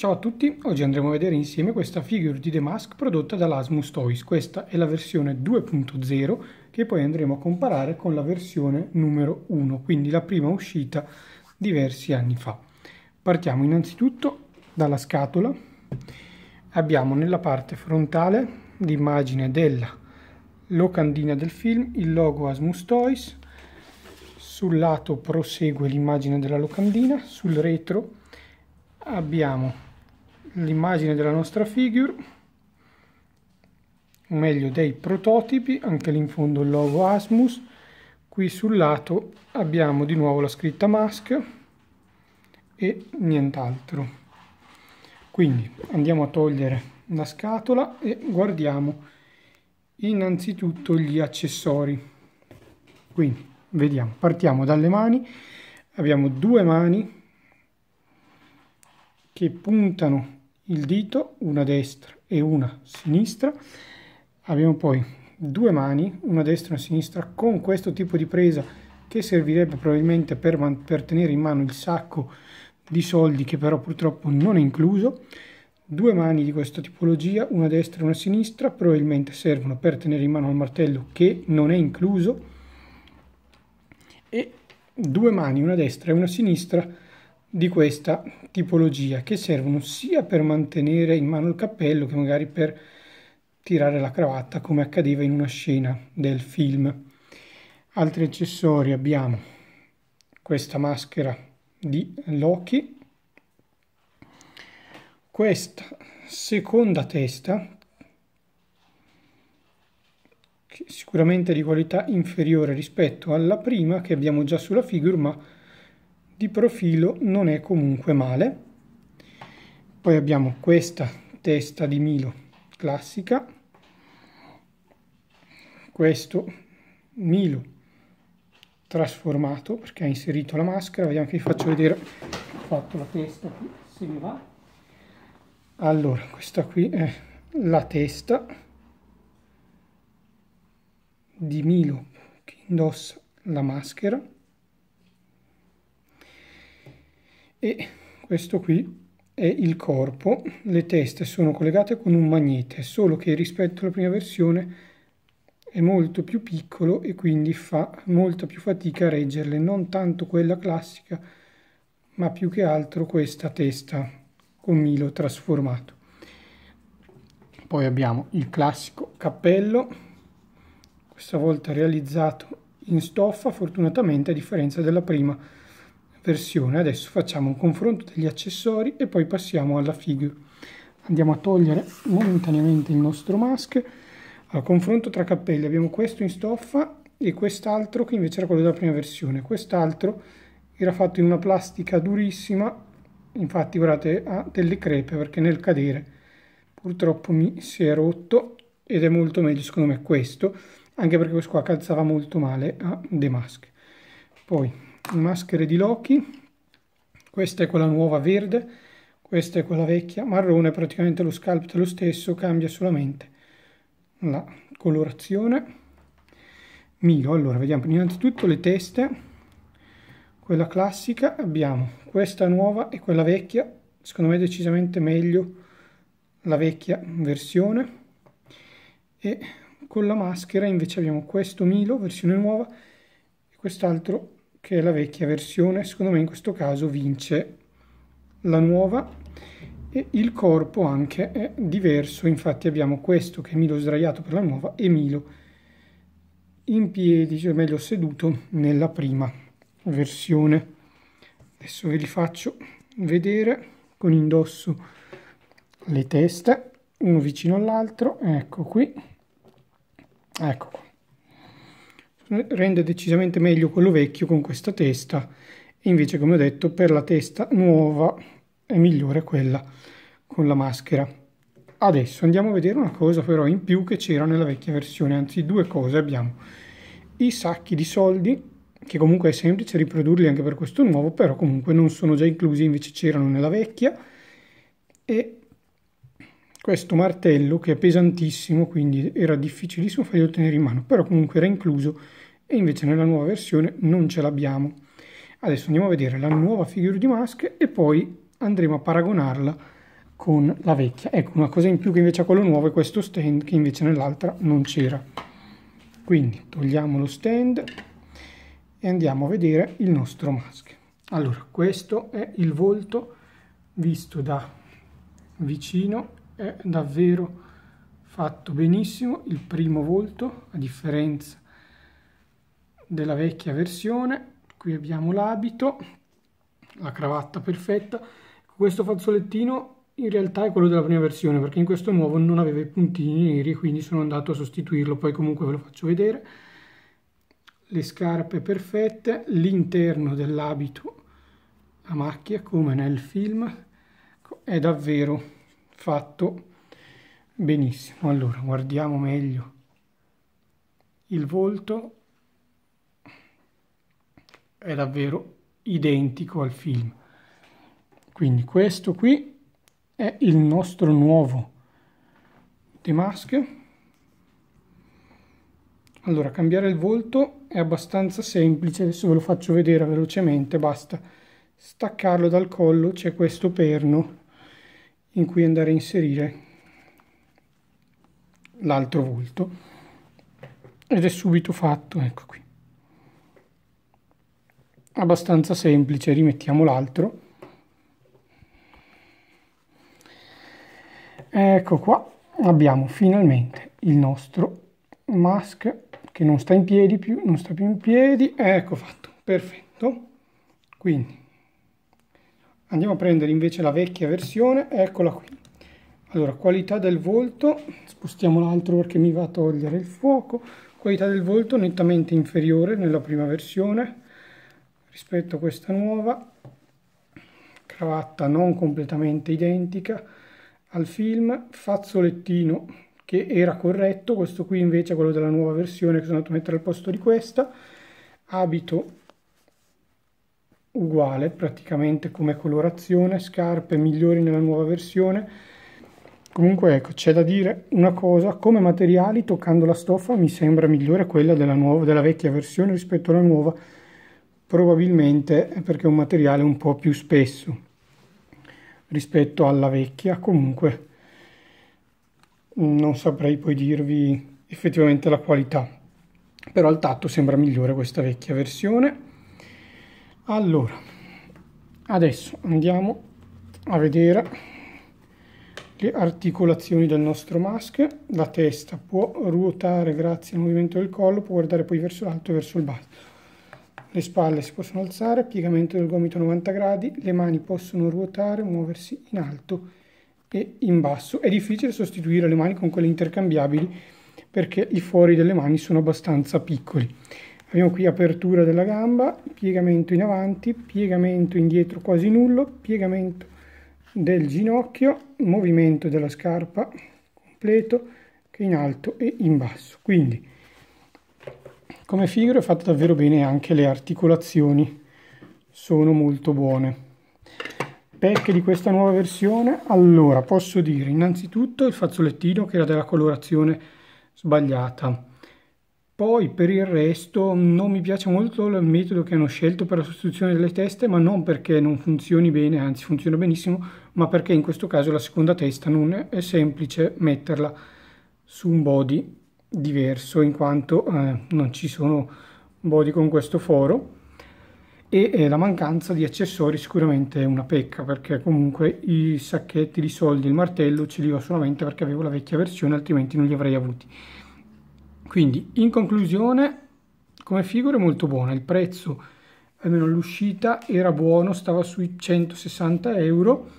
Ciao a tutti, oggi andremo a vedere insieme questa figure di The Mask prodotta dall'Asmus Toys. Questa è la versione 2.0 che poi andremo a comparare con la versione numero 1, quindi la prima uscita diversi anni fa. Partiamo innanzitutto dalla scatola. Abbiamo nella parte frontale l'immagine della locandina del film, il logo Asmus Toys. Sul lato prosegue l'immagine della locandina, sul retro abbiamo l'immagine della nostra figure, o meglio dei prototipi, anche lì in fondo il logo Asmus, qui sul lato abbiamo di nuovo la scritta mask e nient'altro. Quindi andiamo a togliere la scatola e guardiamo innanzitutto gli accessori. Quindi vediamo, partiamo dalle mani, abbiamo due mani che puntano il dito, una destra e una sinistra. Abbiamo poi due mani, una destra e una sinistra, con questo tipo di presa che servirebbe probabilmente per, per tenere in mano il sacco di soldi che però purtroppo non è incluso. Due mani di questa tipologia, una destra e una sinistra, probabilmente servono per tenere in mano il martello che non è incluso. E due mani, una destra e una sinistra, di questa tipologia che servono sia per mantenere in mano il cappello che magari per tirare la cravatta come accadeva in una scena del film. Altri accessori abbiamo questa maschera di Loki, questa seconda testa sicuramente di qualità inferiore rispetto alla prima che abbiamo già sulla figure ma di profilo non è comunque male. Poi abbiamo questa testa di Milo classica, questo Milo trasformato perché ha inserito la maschera, vediamo che vi faccio vedere, ho fatto la testa qui, se mi va. Allora, questa qui è la testa di Milo che indossa la maschera e questo qui è il corpo, le teste sono collegate con un magnete, solo che rispetto alla prima versione è molto più piccolo e quindi fa molta più fatica a reggerle, non tanto quella classica, ma più che altro questa testa con Milo trasformato. Poi abbiamo il classico cappello, questa volta realizzato in stoffa, fortunatamente a differenza della prima versione. Adesso facciamo un confronto degli accessori e poi passiamo alla figure. Andiamo a togliere momentaneamente il nostro mask. Allora, confronto tra cappelli. Abbiamo questo in stoffa e quest'altro che invece era quello della prima versione. Quest'altro era fatto in una plastica durissima, infatti guardate ha delle crepe perché nel cadere purtroppo mi si è rotto ed è molto meglio secondo me questo, anche perché questo qua calzava molto male a The Mask. Poi maschere di Loki, questa è quella nuova verde, questa è quella vecchia, marrone praticamente lo sculpt lo stesso, cambia solamente la colorazione. Miro, allora vediamo innanzitutto le teste, quella classica abbiamo questa nuova e quella vecchia, secondo me decisamente meglio la vecchia versione e con la maschera invece abbiamo questo Milo versione nuova e quest'altro che è la vecchia versione, secondo me in questo caso vince la nuova e il corpo anche è diverso, infatti abbiamo questo che è Milo sdraiato per la nuova e Milo in piedi, cioè meglio seduto nella prima versione. Adesso ve li faccio vedere con indosso le teste, uno vicino all'altro, ecco qui, ecco qua rende decisamente meglio quello vecchio con questa testa invece come ho detto per la testa nuova è migliore quella con la maschera adesso andiamo a vedere una cosa però in più che c'era nella vecchia versione anzi due cose abbiamo i sacchi di soldi che comunque è semplice riprodurli anche per questo nuovo però comunque non sono già inclusi invece c'erano nella vecchia e questo martello che è pesantissimo, quindi era difficilissimo fargli ottenere in mano, però comunque era incluso e invece nella nuova versione non ce l'abbiamo. Adesso andiamo a vedere la nuova figura di mask e poi andremo a paragonarla con la vecchia. Ecco, una cosa in più che invece ha quello nuovo è questo stand che invece nell'altra non c'era. Quindi togliamo lo stand e andiamo a vedere il nostro mask Allora, questo è il volto visto da vicino è davvero fatto benissimo, il primo volto a differenza della vecchia versione. Qui abbiamo l'abito, la cravatta perfetta. Questo fazzolettino in realtà è quello della prima versione perché in questo nuovo non aveva i puntini neri quindi sono andato a sostituirlo, poi comunque ve lo faccio vedere. Le scarpe perfette, l'interno dell'abito a macchia come nel film, è davvero fatto benissimo allora guardiamo meglio il volto è davvero identico al film quindi questo qui è il nostro nuovo The Mask allora cambiare il volto è abbastanza semplice adesso ve lo faccio vedere velocemente basta staccarlo dal collo c'è questo perno in cui andare a inserire l'altro volto ed è subito fatto, ecco qui. Abbastanza semplice, rimettiamo l'altro. Ecco qua, abbiamo finalmente il nostro mask che non sta in piedi più, non sta più in piedi, ecco fatto, perfetto. Quindi andiamo a prendere invece la vecchia versione eccola qui allora qualità del volto spostiamo l'altro perché mi va a togliere il fuoco qualità del volto nettamente inferiore nella prima versione rispetto a questa nuova cravatta non completamente identica al film fazzolettino che era corretto questo qui invece è quello della nuova versione che sono andato a mettere al posto di questa abito uguale praticamente come colorazione, scarpe migliori nella nuova versione. Comunque ecco, c'è da dire una cosa, come materiali toccando la stoffa mi sembra migliore quella della, nuova, della vecchia versione rispetto alla nuova, probabilmente perché è un materiale un po' più spesso rispetto alla vecchia, comunque non saprei poi dirvi effettivamente la qualità, però al tatto sembra migliore questa vecchia versione allora adesso andiamo a vedere le articolazioni del nostro mask la testa può ruotare grazie al movimento del collo può guardare poi verso l'alto e verso il basso le spalle si possono alzare piegamento del gomito 90 gradi le mani possono ruotare muoversi in alto e in basso è difficile sostituire le mani con quelle intercambiabili perché i fori delle mani sono abbastanza piccoli Abbiamo qui apertura della gamba, piegamento in avanti, piegamento indietro quasi nullo, piegamento del ginocchio, movimento della scarpa completo che in alto e in basso. Quindi come figura è fatto davvero bene anche le articolazioni sono molto buone. Pecche di questa nuova versione, allora posso dire innanzitutto il fazzolettino che era della colorazione sbagliata poi per il resto non mi piace molto il metodo che hanno scelto per la sostituzione delle teste, ma non perché non funzioni bene, anzi funziona benissimo, ma perché in questo caso la seconda testa non è semplice metterla su un body diverso, in quanto eh, non ci sono body con questo foro e eh, la mancanza di accessori sicuramente è una pecca perché comunque i sacchetti di soldi e il martello ce li ho solamente perché avevo la vecchia versione altrimenti non li avrei avuti quindi in conclusione come figura è molto buona, il prezzo almeno l'uscita era buono, stava sui 160 euro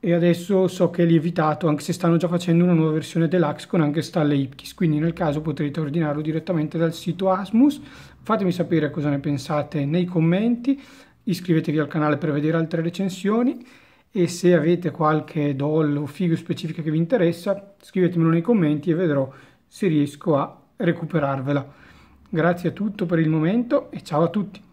e adesso so che è lievitato anche se stanno già facendo una nuova versione deluxe con anche stalle ipkis quindi nel caso potrete ordinarlo direttamente dal sito Asmus, fatemi sapere cosa ne pensate nei commenti, iscrivetevi al canale per vedere altre recensioni e se avete qualche doll o figo specifica che vi interessa scrivetemelo nei commenti e vedrò se riesco a recuperarvela. Grazie a tutto per il momento e ciao a tutti.